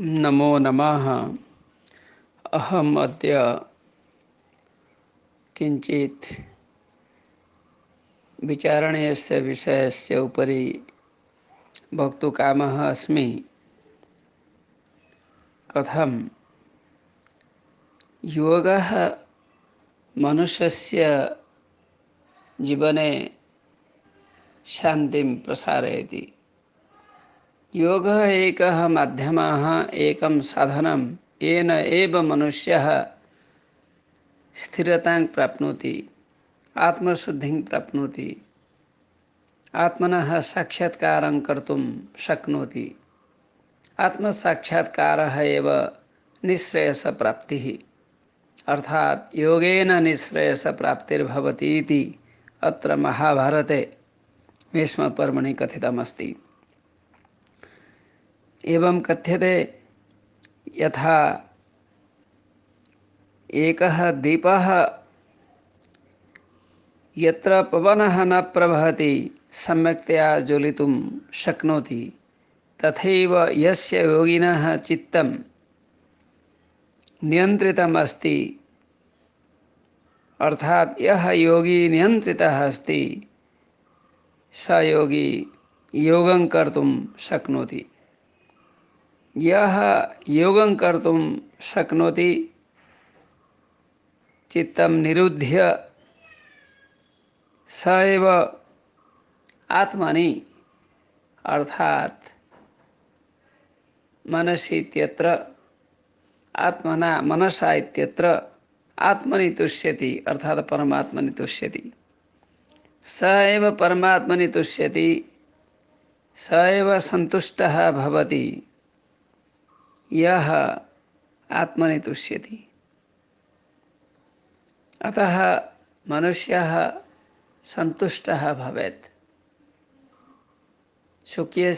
नमो नमः अहम् अद्य किञ्चित् से विषयस्य उपरि वक्तुकामः अस्मि कथं योगः मनुष्यस्य जीवने शान्तिं प्रसारयति योग एक मध्यम एक साधन येन एव मनुष्यः स्थिरतां प्राप्नोति आत्मशुद्धिं प्राप्नोति आत्मनः साक्षात्कारं कर्तुं शक्नोति आत्मसाक्षात्कारः एव निःश्रेयसप्राप्तिः अर्थात् योगेन निःश्रेयसप्राप्तिर्भवति अत्र महाभारते भीष्मपर्वणि कथितमस्ति एवं कथ्यते यथा एकः दीपः यत्र पवनः न प्रवहति सम्यक्तया ज्वलितुं शक्नोति तथैव यस्य योगिनः चित्तं नियन्त्रितम् अस्ति अर्थात् यः योगी नियन्त्रितः अस्ति स योगी योगं कर्तुं शक्नोति यः योगं कर्तुं शक्नोति चित्तं निरुद्ध्य स एव आत्मनि अर्थात् मनसि इत्यत्र आत्मना मनसा इत्यत्र आत्मनि तुष्यति अर्थात् परमात्मनि तुष्यति स एव परमात्मनि तुष्यति स एव सन्तुष्टः भवति यह आत्मने तुष्यति अतः मनुष्य संतुष्ट भवे शुक्य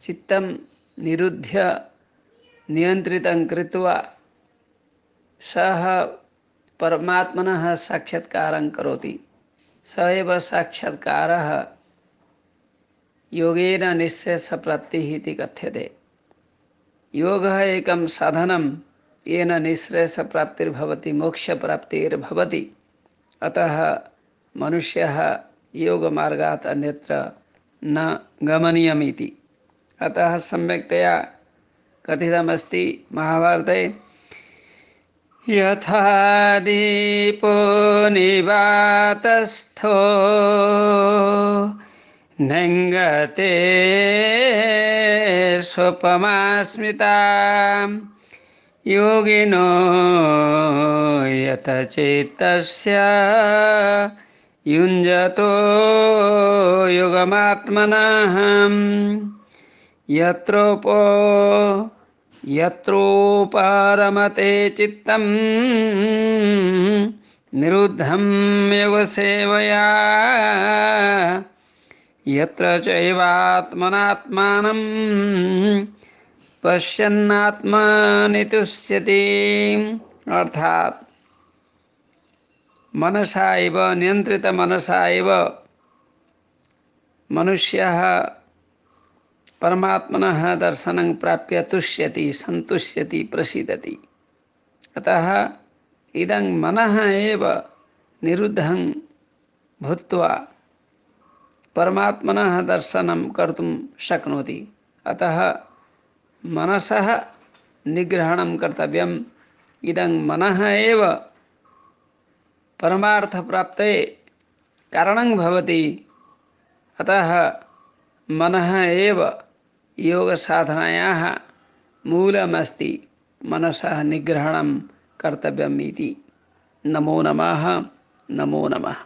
चित्त निरुध्य नियंत्रित कृत्वा सः परमात्मनः साक्षात्कारं करोति स एव साक्षात्कारः योगेन निःशेषप्राप्तिः इति कथ्यते योगः एकं साधनं येन मोक्ष प्राप्तिर्भवति अतः मनुष्य योग मार्गात अन्यत्र न गमनीयमिति अतः सम्यक्तया कथितमस्ति महाभारते यथा दीपो निवातस्थो नङ्गते स्वपमास्मिता योगिनो यतचेतस्य युञ्जतो युगमात्मनः यत्रोपो यत्रोपारमते चित्तम् निरुद्धं युगसेवया यत्र चैवात्मनात्मानं पश्यन्नात्मानि तुष्यति अर्थात मनसा इव नियन्त्रितमनसा इव मनुष्यः परमात्मनः दर्शनं प्राप्य तुष्यति सन्तुष्यति प्रसीदति अतः इदं मनः एव निरुद्धं भूत्वा परमात्मनः दर्शन कर्तुं शक्नो अतः मनस निग्रहण कर्तव्य इद मन एव परमार्थप्राप्तये कारणं भवति अतः मन योग साधनाया मूलमस्ति मनस निग्रहण कर्तव्य नमो नमः नमो नमः